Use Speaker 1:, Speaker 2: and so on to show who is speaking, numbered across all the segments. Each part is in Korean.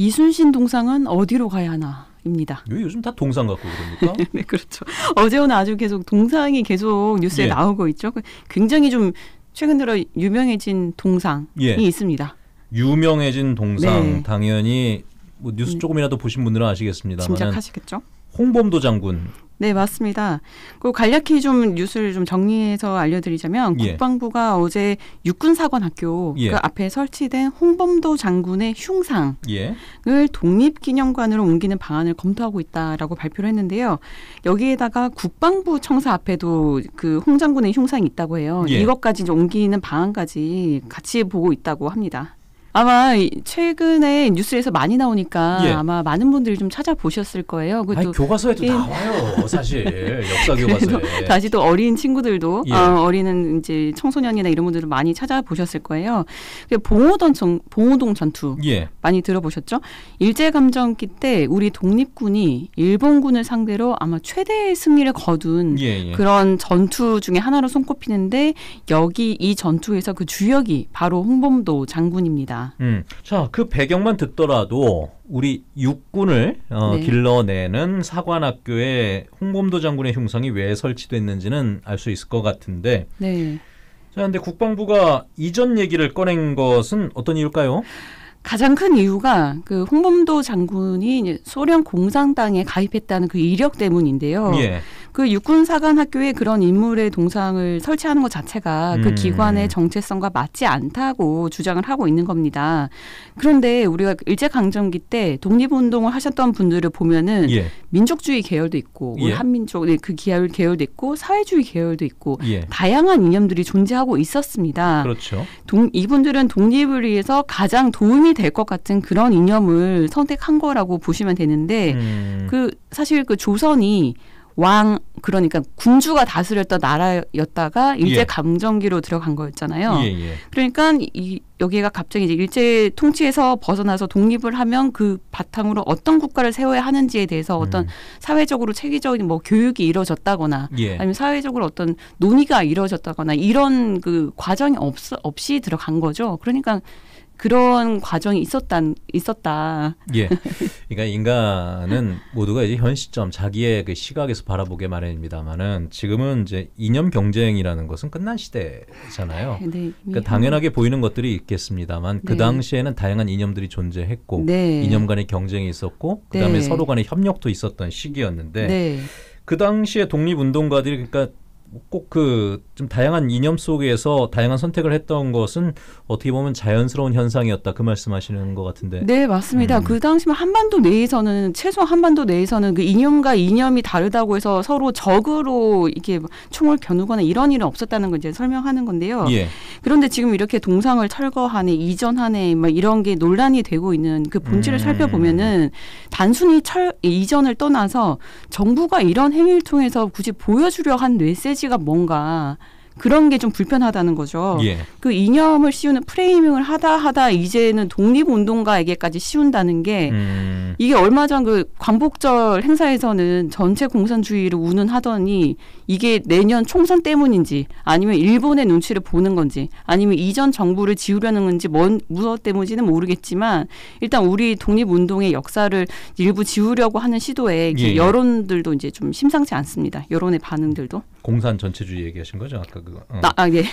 Speaker 1: 이순신 동상은 어디로 가야 하나? 입니다. 요즘 다
Speaker 2: 동상 갖고 그러니까. 네, 그렇죠.
Speaker 1: 어제 오 아주 계속 동상이 계속 뉴스에 예. 나오고 있죠. 그 굉장히 좀 최근 들어 유명해진 동상이 예. 있습니다.
Speaker 2: 유명해진 동상 네. 당연히 뭐 뉴스 음. 조금이라도 보신 분들은 아시겠습니다만 짐작하시겠죠. 홍범도 장군
Speaker 1: 네, 맞습니다. 그 간략히 좀 뉴스를 좀 정리해서 알려드리자면 예. 국방부가 어제 육군사관학교 예. 그 앞에 설치된 홍범도 장군의 흉상을 예. 독립기념관으로 옮기는 방안을 검토하고 있다라고 발표를 했는데요. 여기에다가 국방부 청사 앞에도 그홍 장군의 흉상이 있다고 해요. 예. 이것까지 옮기는 방안까지 같이 보고 있다고 합니다. 아마 최근에 뉴스에서 많이 나오니까 예. 아마 많은 분들이 좀 찾아보셨을 거예요. 그것도 아니, 교과서에도 예. 나와요,
Speaker 2: 사실 역사 교과서에. 다시
Speaker 1: 또 어린 친구들도 예. 어, 어린은 이제 청소년이나 이런 분들을 많이 찾아보셨을 거예요. 그 봉오동 전, 봉오동 전투 예. 많이 들어보셨죠? 일제 감정기 때 우리 독립군이 일본군을 상대로 아마 최대의 승리를 거둔 예, 예. 그런 전투 중에 하나로 손꼽히는데 여기 이 전투에서 그 주역이 바로 홍범도 장군입니다.
Speaker 2: 음. 자, 그 배경만 듣더라도 우리 육군을 어, 네. 길러내는 사관학교에 홍범도 장군의 흉상이 왜 설치됐는지는 알 수 있을 것 같은데. 네. 자, 근데 국방부가 이전 얘기를 꺼낸 것은 어떤 이유일까요? 가장 큰 이유가
Speaker 1: 그 홍범도 장군이 소련 공산당에 가입했다는 그 이력 때문인데요. 예. 그 육군 사관학교에 그런 인물의 동상을 설치하는 것 자체가 그 음. 기관의 정체성과 맞지 않다고 주장을 하고 있는 겁니다. 그런데 우리가 일제 강점기 때 독립운동을 하셨던 분들을 보면은 예. 민족주의 계열도 있고 뭐 예. 우리 한민족 네, 그 계열 계열도 있고 사회주의 계열도 있고 예. 다양한 이념들이 존재하고 있었습니다. 그렇죠. 동, 이분들은 독립을 위해서 가장 도움이 될 것 같은 그런 이념을 선택한 거라고 보시면 되는데 음. 그 사실 그 조선이 왕 그러니까 군주가 다스렸던 나라였다가 일제 예. 강점기로 들어간 거였잖아요. 예예. 예. 그러니까 이 여기가 갑자기 이제 일제 통치에서 벗어나서 독립을 하면 그 바탕으로 어떤 국가를 세워야 하는지에 대해서 어떤 음. 사회적으로 체계적인 뭐 교육이 이루어졌다거나 예. 아니면 사회적으로 어떤 논의가 이루어졌다거나 이런 그 과정이 없 없이 들어간 거죠. 그러니까 그런 과정이 있었다 있었다. 예.
Speaker 2: 그러니까 인간은 모두가 이제 현 시점 자기의 그 시각에서 바라보게 마련입니다만은 지금은 이제 이념 경쟁이라는 것은 끝난 시대잖아요. 네,
Speaker 1: 네. 그러니까 당연하게
Speaker 2: 보이는 것들이 있겠습니다만 그 네. 당시에는 다양한 이념들이 존재했고 네. 이념 간의 경쟁이 있었고 그다음에 네. 서로 간의 협력도 있었던 시기였는데 그 당시에 독립운동가들이 그러니까 꼭그좀 다양한 이념 속에서 다양한 선택을 했던 것은 어떻게 보면 자연스러운 현상이었다 그 말씀하시는 것 같은데. 네
Speaker 1: 맞습니다. 음. 그 당시만 한반도 내에서는 최소 한반도 내에서는 그 이념과 이념이 다르다고 해서 서로 적으로 이렇게 총을 겨누거나 이런 일은 없었다는 걸 이제 설명하는 건데요. 예. 그런데 지금 이렇게 동상을 철거하네 이전하네 막 이런 게 논란이 되고 있는 그 본질을 음. 살펴보면은 단순히 철 이전을 떠나서 정부가 이런 행위를 통해서 굳이 보여주려 한 뇌세지 메시지가 뭔가 그런 게 좀 불편하다는 거죠. 예. 그 이념을 씌우는 프레이밍을 하다 하다 이제는 독립운동가에게까지 씌운다는 게 음. 이게 얼마 전 그 광복절 행사에서는 전체 공산주의를 우는 하더니 이게 내년 총선 때문인지 아니면 일본의 눈치를 보는 건지 아니면 이전 정부를 지우려는 건지 뭔 무엇 때문인지는 모르겠지만 일단 우리 독립운동의 역사를 일부 지우려고 하는 시도에 예. 여론들도 이제 좀 심상치 않습니다. 여론의 반응들도.
Speaker 2: 공산 전체주의 얘기하신 거죠 아까 그거. 응. 어. 나, 아, 아 예.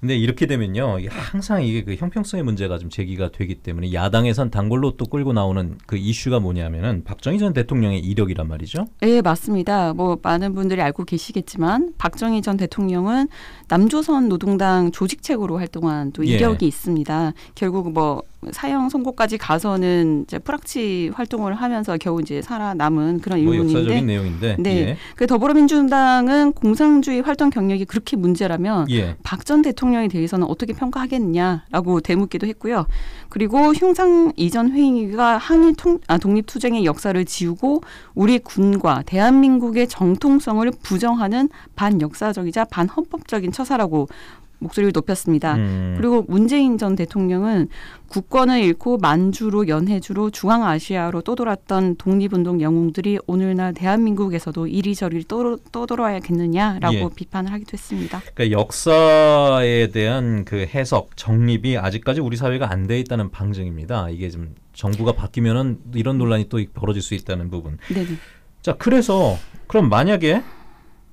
Speaker 2: 근데 이렇게 되면요 항상 이게 그 형평성의 문제가 좀 제기가 되기 때문에 야당에선 단골로 또 끌고 나오는 그 이슈가 뭐냐면은 박정희 전 대통령의 이력이란 말이죠.
Speaker 1: 예 맞습니다. 뭐 많은 분들이 알고 계시겠지만 박정희 전 대통령은 남조선 노동당 조직책으로 활동한 또 예. 이력이 예. 있습니다. 결국 뭐 사형 선고까지 가서는 이제 프락치 활동을 하면서 겨우 이제 살아남은 그런 뭐 인물인데 뭐 역사적인 내용인데 네. 예. 그 더불어민주당은 공산주의 활동 경력이 그렇게 문제라면 예. 박전 대통령에 대해서는 어떻게 평가하겠냐라고 대묻기도 했고요. 그리고 흉상 이전 회의가 항일 통, 아, 독립 투쟁의 역사를 지우고 우리 군과 대한민국의 정통성을 부정하는 반역사적이자 반헌법적인 처사라고 목소리를 높였습니다. 음. 그리고 문재인 전 대통령은 국권을 잃고 만주로 연해주로 중앙아시아로 떠돌았던 독립운동 영웅들이 오늘날 대한민국에서도 이리저리 떠돌아야겠느냐라고 예. 비판을 하기도 했습니다.
Speaker 2: 그러니까 역사에 대한 그 해석, 정립이 아직까지 우리 사회가 안 돼 있다는 방증입니다. 이게 좀 정부가 바뀌면은 이런 논란이 또 벌어질 수 있다는 부분. 네 자, 그래서 그럼 만약에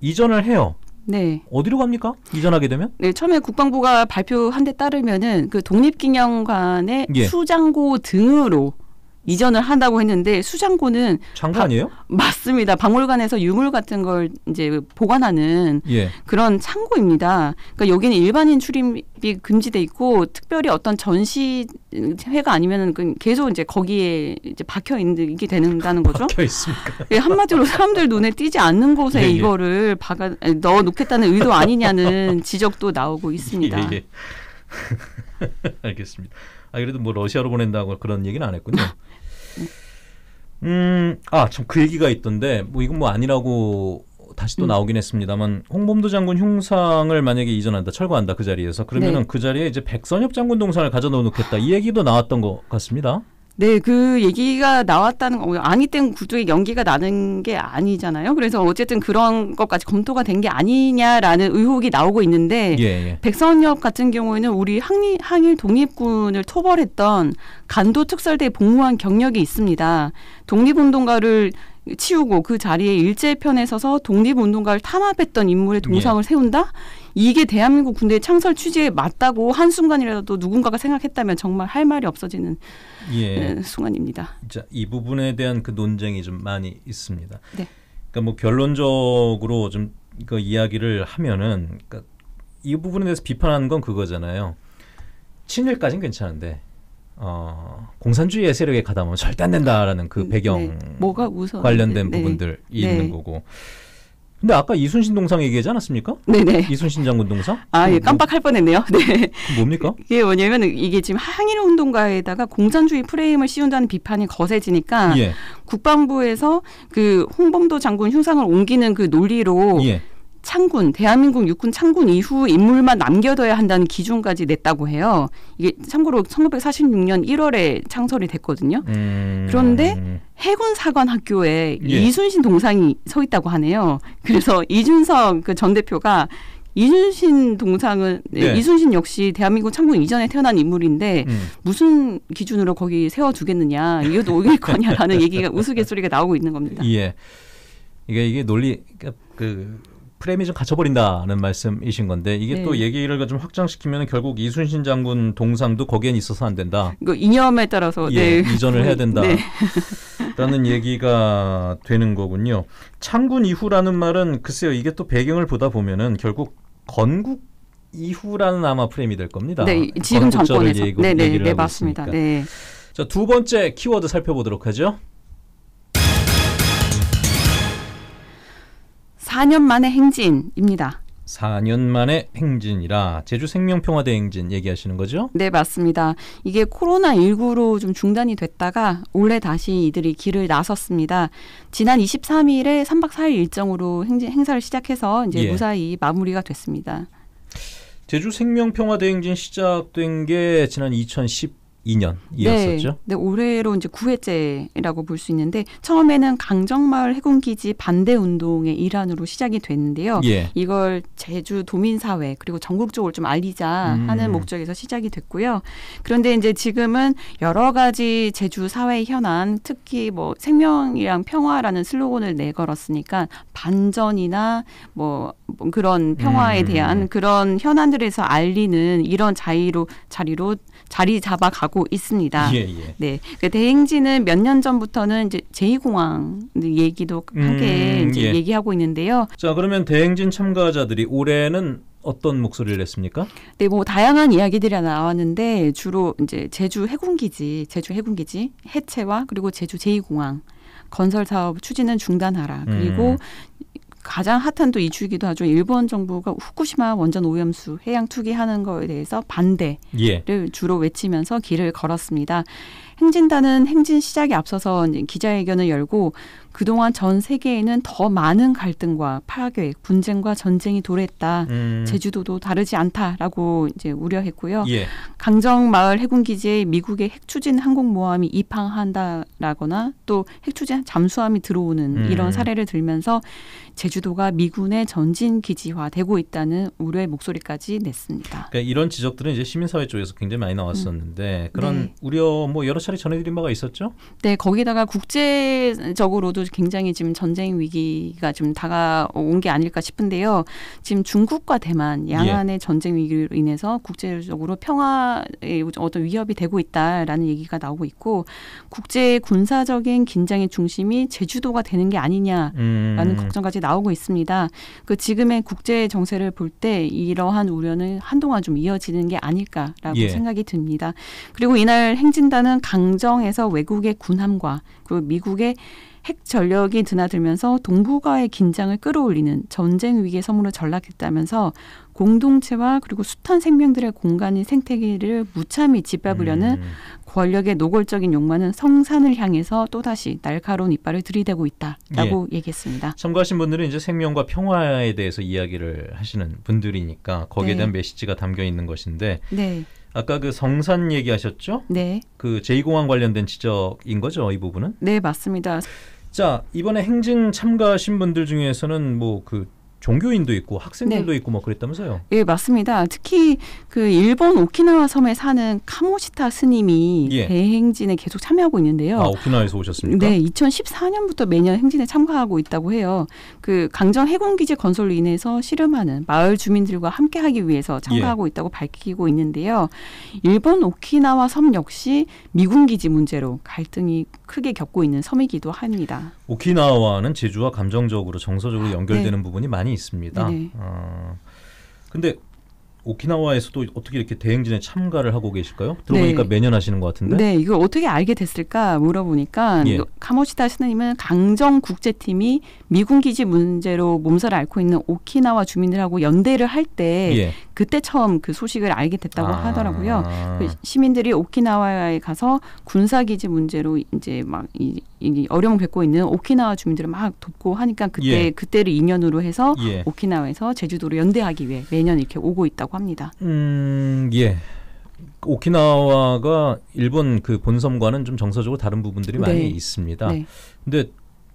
Speaker 2: 이전을 해요. 네. 어디로 갑니까? 이전하게 되면? 네, 처음에 국방부가
Speaker 1: 발표한 데 따르면은 그 독립기념관의 예. 수장고 등으로 이전을 한다고 했는데 수장고는 장관이에요? 바, 맞습니다. 박물관에서 유물 같은 걸 이제 보관하는 예. 그런 창고입니다. 그러니까 여기는 일반인 출입이 금지돼 있고 특별히 어떤 전시회가 아니면은 그 계속 이제 거기에 이제 박혀 있는 게된다는 거죠. 박혀
Speaker 2: 있습니까?
Speaker 1: 예, 한마디로 사람들 눈에 띄지 않는 곳에 예, 예. 이거를 박아 넣어 놓겠다는 의도 아니냐는 지적도 나오고 있습니다. 예, 예.
Speaker 2: 알겠습니다. 아 그래도 뭐 러시아로 보낸다고 그런 얘기는 안 했군요. 음, 아, 참그 얘기가 있던데 뭐 이건 뭐 아니라고 다시 또 음. 나오긴 했습니다만 홍범도 장군 흉상을 만약에 이전한다 철거한다 그 자리에서 그러면은 네. 그 자리에 이제 백선엽 장군 동상을 가져놓겠다 이 얘기도 나왔던 것 같습니다. 네, 그
Speaker 1: 얘기가 나왔다는 거, 아니 땐 구조의 연기가 나는 게 아니잖아요. 그래서 어쨌든 그런 것까지 검토가 된 게 아니냐라는 의혹이 나오고 있는데, 예, 예. 백선엽 같은 경우에는 우리 항리, 항일 독립군을 토벌했던 간도 특설대 복무한 경력이 있습니다. 독립운동가를 치우고 그 자리에 일제편에 서서 독립운동가를 탄압했던 인물의 동상을 예. 세운다? 이게 대한민국 군대의 창설 취지에 맞다고 한순간이라도 누군가가 생각했다면 정말 할 말이 없어지는 예. 네, 순간입니다.
Speaker 2: 자, 이 부분에 대한 그 논쟁이 좀 많이 있습니다. 네. 그러니까 뭐 결론적으로 좀 그 이야기를 하면은 그러니까 이 부분에 대해서 비판하는 건 그거잖아요. 친일까지 괜찮은데 어, 공산주의의 세력에 가담하면 절대 안 된다라는 그 음, 네. 배경 네.
Speaker 1: 뭐가 우선 관련된 네. 부분들이 네. 있는
Speaker 2: 거고. 근데 아까 이순신 동상 얘기하지 않았습니까? 네네. 이순신 장군 동상? 아, 예, 음, 음. 깜빡할 뻔했네요.
Speaker 1: 네. 뭡니까? 이게 뭐냐면 이게 지금 항일 운동가에다가 공산주의 프레임을 씌운다는 비판이 거세지니까 예. 국방부에서 그 홍범도 장군 흉상을 옮기는 그 논리로 예. 창군, 대한민국 육군 창군 이후 인물만 남겨둬야 한다는 기준까지 냈다고 해요. 이게 참고로 1946년 1월에 창설이 됐거든요. 음. 그런데 해군 사관 학교에 예. 이순신 동상이 서 있다고 하네요. 그래서 이준석 그전 대표가 이순신 동상은 네, 네. 이순신 역시 대한민국 창군 이전에 태어난 인물인데 음. 무슨 기준으로 거기 세워주겠느냐, 이거도올 거냐라는 얘기가 우스갯소리가 나오고 있는 겁니다.
Speaker 2: 예. 이게 이게 논리 그러니까 그 프레임이 좀 갇혀버린다는 말씀이신 건데 이게 네. 또 얘기를 좀 확장시키면 결국 이순신 장군 동상도 거기엔 있어서 안 된다. 그
Speaker 1: 이념에 따라서 예, 네. 이전을 해야 된다라는
Speaker 2: 네. 얘기가 되는 거군요. 창군 이후라는 말은 글쎄요 이게 또 배경을 보다 보면은 결국 건국 이후라는 아마 프레임이 될 겁니다. 네, 지금 정권에서 얘기, 네, 네, 네, 맞습니다. 네. 자, 두 번째 키워드 살펴보도록 하죠.
Speaker 1: 4년 만에 행진입니다.
Speaker 2: 4년 만에 행진이라 제주 생명평화대 행진 얘기하시는 거죠?
Speaker 1: 네, 맞습니다. 이게 코로나19로 좀 중단이 됐다가 올해 다시 이들이 길을 나섰습니다. 지난 23일에 3박 4일 일정으로 행진, 행사를 시작해서 이제 예. 무사히 마무리가 됐습니다.
Speaker 2: 제주 생명평화대 행진 시작된 게 지난 2010 2년이었었죠 네,
Speaker 1: 네 올해로 이제 9회째라고 볼 수 있는데 처음에는 강정마을 해군기지 반대 운동의 일환으로 시작이 됐는데요. 예. 이걸 제주 도민 사회 그리고 전국적으로 좀 알리자 음. 하는 목적에서 시작이 됐고요. 그런데 이제 지금은 여러 가지 제주 사회 현안, 특히 뭐 생명이랑 평화라는 슬로건을 내걸었으니까 반전이나 뭐 그런 평화에 음. 대한 그런 현안들에서 알리는 이런 자리로 자리로 자리 잡아가고 있습니다. 예, 예. 네, 그 대행진은 몇 년 전부터는 이제 제2공항 얘기도 함께 음, 이제 예. 얘기하고 있는데요.
Speaker 2: 자, 그러면 대행진 참가자들이 올해는 어떤 목소리를 냈습니까?
Speaker 1: 네, 뭐 다양한 이야기들이 나왔는데 주로 이제 제주 해군기지, 제주 해군기지 해체와 그리고 제주 제2공항 건설 사업 추진은 중단하라. 그리고 음. 가장 핫한 또 이슈이기도 하죠. 일본 정부가 후쿠시마 원전 오염수 해양 투기하는 거에 대해서 반대를 예. 주로 외치면서 길을 걸었습니다. 행진단은 행진 시작에 앞서서 기자회견을 열고 그동안 전 세계에는 더 많은 갈등과 파괴, 분쟁과 전쟁이 도래했다. 음. 제주도도 다르지 않다라고 이제 우려했고요. 예. 강정마을 해군기지에 미국의 핵추진 항공모함이 입항한다라거나 또 핵추진 잠수함이 들어오는 음. 이런 사례를 들면서 제주도가 미군의 전진 기지화되고 있다는 우려의 목소리까지 냈습니다.
Speaker 2: 그러니까 이런 지적들은 이제 시민사회 쪽에서 굉장히 많이 나왔었는데 음. 그런 네. 우려 뭐 여러 차례 전해드린 바가 있었죠?
Speaker 1: 네, 거기다가 국제적으로도 그래서 굉장히 지금 전쟁 위기가 지금 다가온 게 아닐까 싶은데요. 지금 중국과 대만 예. 양안의 예. 전쟁 위기로 인해서 국제적으로 평화의 어떤 위협이 되고 있다라는 얘기가 나오고 있고 국제 군사적인 긴장의 중심이 제주도가 되는 게 아니냐라는 음. 걱정까지 나오고 있습니다. 그 지금의 국제 정세를 볼 때 이러한 우려는 한동안 좀 이어지는 게 아닐까라고 예. 생각이 듭니다. 그리고 이날 행진단은 강정에서 외국의 군함과 그리고 미국의 핵 전력이 드나들면서 동북아의 긴장을 끌어올리는 전쟁 위기의 섬으로 전락했다면서 공동체와 그리고 숱한 생명들의 공간인 생태계를 무참히 짓밟으려는 음. 권력의 노골적인 욕망은 성산을 향해서 또다시 날카로운 이빨을 들이대고 있다라고 예. 얘기했습니다.
Speaker 2: 참고하신 분들은 이제 생명과 평화에 대해서 이야기를 하시는 분들이니까 거기에 네. 대한 메시지가 담겨 있는 것인데 네. 아까 그 성산 얘기하셨죠? 네. 그 제2공항 관련된 지적인 거죠, 이 부분은? 네, 맞습니다. 자, 이번에 행진 참가하신 분들 중에서는 뭐그 종교인도 있고 학생들도 네. 있고 뭐 그랬다면서요?
Speaker 1: 예, 맞습니다. 특히 그 일본 오키나와 섬에 사는 카모시타 스님이 예. 대행진에 계속 참여하고 있는데요. 아,
Speaker 2: 오키나와에서 오셨습니까? 네,
Speaker 1: 2014년부터 매년 행진에 참가하고 있다고 해요. 그 강정 해군기지 건설로 인해서 씨름하는 마을 주민들과 함께하기 위해서 예. 참가하고 예. 있다고 밝히고 있는데요. 일본 오키나와 섬 역시 미군 기지 문제로 갈등이 크게 겪고 있는 섬이기도 합니다.
Speaker 2: 오키나와는 제주와 감정적으로 정서적으로 아, 연결되는 네. 부분이 많이 있습니다. 네네. 어, 근데 오키나와에서도 어떻게 이렇게 대행진에 참가를 하고 계실까요? 들어보니까 네. 매년 하시는 것 같은데. 네,
Speaker 1: 이걸 어떻게 알게 됐을까 물어보니까 예. 카모시다 스님은 강정 국제팀이 미군 기지 문제로 몸살을 앓고 있는 오키나와 주민들하고 연대를 할때 예. 그때 처음 그 소식을 알게 됐다고 아. 하더라고요. 그 시민들이 오키나와에 가서 군사기지 문제로 이제 막 이, 이 어려움 을 겪고 있는 오키나와 주민들을 막 돕고 하니까 그때 예. 그때를 인연으로 해서 예. 오키나와에서 제주도로 연대하기 위해 매년 이렇게 오고 있다고 합니다.
Speaker 2: 음, 예. 오키나와가 일본 그 본섬과는 좀 정서적으로 다른 부분들이 많이 네. 있습니다. 네. 근데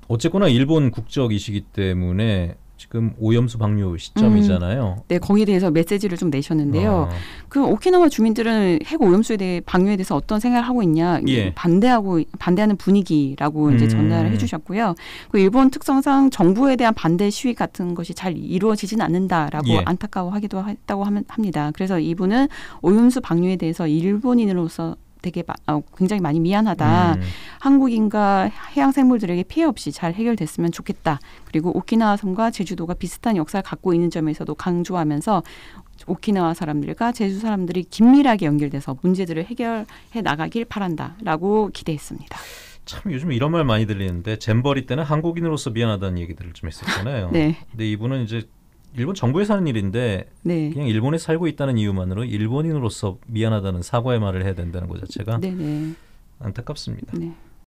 Speaker 2: 어쨌거나 일본 국적이시기 때문에 지금 오염수 방류 시점이잖아요. 음,
Speaker 1: 네, 거기에 대해서 메시지를 좀 내셨는데요. 아. 그 오키나와 주민들은 해고 오염수에 대해 방류에 대해서 어떤 생각을 하고 있냐 예. 반대하고 반대하는 분위기라고 이제 음. 전달을 해주셨고요. 그 일본 특성상 정부에 대한 반대 시위 같은 것이 잘 이루어지지는 않는다라고 예. 안타까워하기도 했다고 합니다. 그래서 이분은 오염수 방류에 대해서 일본인으로서 되게 마, 어, 굉장히 많이 미안하다. 음. 한국인과 해양 생물들에게 피해 없이 잘 해결됐으면 좋겠다. 그리고 오키나와 섬과 제주도가 비슷한 역사를 갖고 있는 점에서도 강조하면서 오키나와 사람들과 제주 사람들이 긴밀하게 연결돼서 문제들을 해결해 나가길 바란다라고 기대했습니다.
Speaker 2: 참 요즘 이런 말 많이 들리는데 잼버리 때는 한국인으로서 미안하다는 얘기들을 좀 했었잖아요. 네. 근데 이분은 이제 일본 정부에서 하는 일인데 네. 그냥 일본에 살고 있다는 이유만으로 일본인으로서 미안하다는 사과의 말을 해야 된다는 것 자체가 네네. 네. 안타깝습니다.
Speaker 1: 네.